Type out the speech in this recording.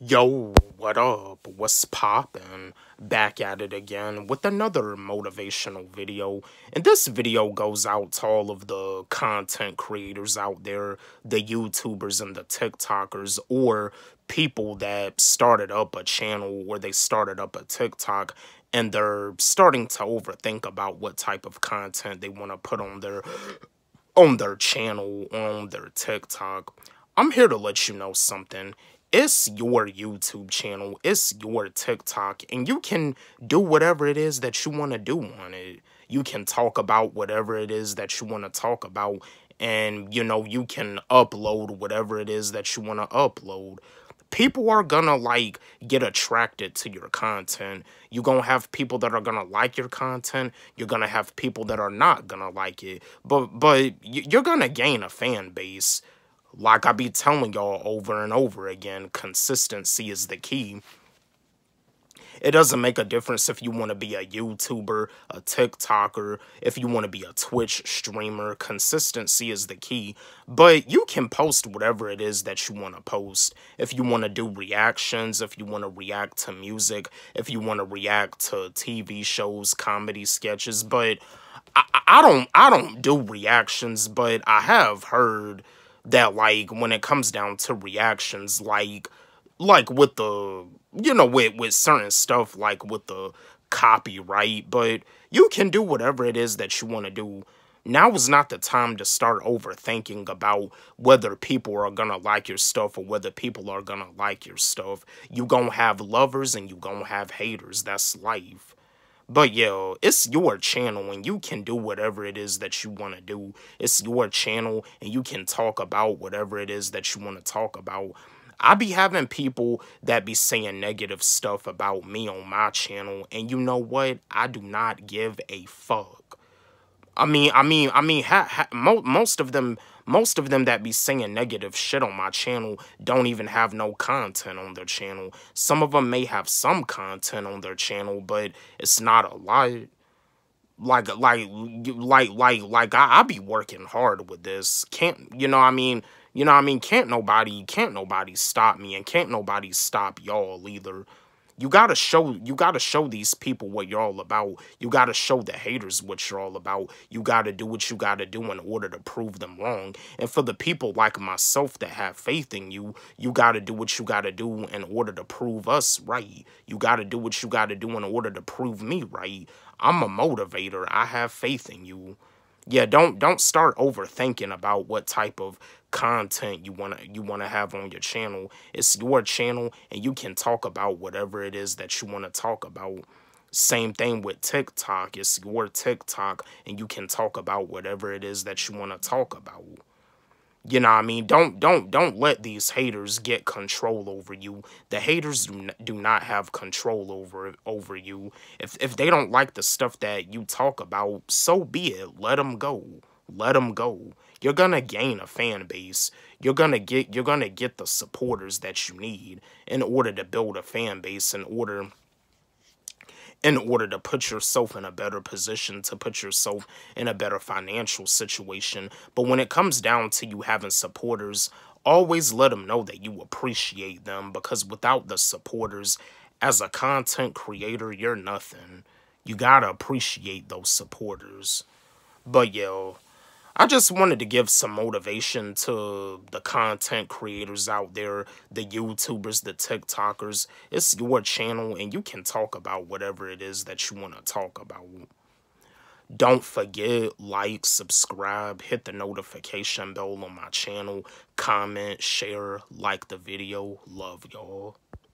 Yo, what up? What's poppin'? Back at it again with another motivational video. And this video goes out to all of the content creators out there, the YouTubers and the TikTokers, or people that started up a channel or they started up a TikTok and they're starting to overthink about what type of content they want to put on their on their channel, on their TikTok. I'm here to let you know something it's your YouTube channel, it's your TikTok, and you can do whatever it is that you want to do on it. You can talk about whatever it is that you want to talk about, and you know, you can upload whatever it is that you want to upload people are gonna like get attracted to your content. You're gonna have people that are gonna like your content. You're gonna have people that are not gonna like it. But but you're gonna gain a fan base. Like I be telling y'all over and over again, consistency is the key. It doesn't make a difference if you want to be a YouTuber, a TikToker, if you want to be a Twitch streamer. Consistency is the key. But you can post whatever it is that you want to post. If you want to do reactions, if you want to react to music, if you want to react to TV shows, comedy sketches. But I, I don't I don't do reactions, but I have heard that like when it comes down to reactions like like with the you know with with certain stuff like with the copyright but you can do whatever it is that you want to do now is not the time to start overthinking about whether people are gonna like your stuff or whether people are gonna like your stuff you gonna have lovers and you gonna have haters that's life but yo, it's your channel and you can do whatever it is that you want to do. It's your channel and you can talk about whatever it is that you want to talk about. I be having people that be saying negative stuff about me on my channel, and you know what? I do not give a fuck. I mean, I mean, I mean, ha, ha, mo most of them, most of them that be singing negative shit on my channel don't even have no content on their channel. Some of them may have some content on their channel, but it's not a lot. Like, like, like, like, like, I, I be working hard with this. Can't, you know, I mean, you know, I mean, can't nobody, can't nobody stop me and can't nobody stop y'all either. You gotta show you gotta show these people what you're all about. You gotta show the haters what you're all about. You gotta do what you gotta do in order to prove them wrong. And for the people like myself that have faith in you, you gotta do what you gotta do in order to prove us right. You gotta do what you gotta do in order to prove me right. I'm a motivator. I have faith in you yeah, don't don't start overthinking about what type of content you want to you want to have on your channel. It's your channel and you can talk about whatever it is that you want to talk about. Same thing with TikTok. It's your TikTok and you can talk about whatever it is that you want to talk about. You know I mean? Don't don't don't let these haters get control over you. The haters do, do not have control over over you. If if they don't like the stuff that you talk about, so be it. Let them go. Let them go. You're going to gain a fan base. You're going to get you're going to get the supporters that you need in order to build a fan base in order in order to put yourself in a better position, to put yourself in a better financial situation. But when it comes down to you having supporters, always let them know that you appreciate them because without the supporters, as a content creator, you're nothing. You gotta appreciate those supporters. But yo, I just wanted to give some motivation to the content creators out there, the YouTubers, the TikTokers. It's your channel and you can talk about whatever it is that you want to talk about. Don't forget, like, subscribe, hit the notification bell on my channel, comment, share, like the video. Love y'all.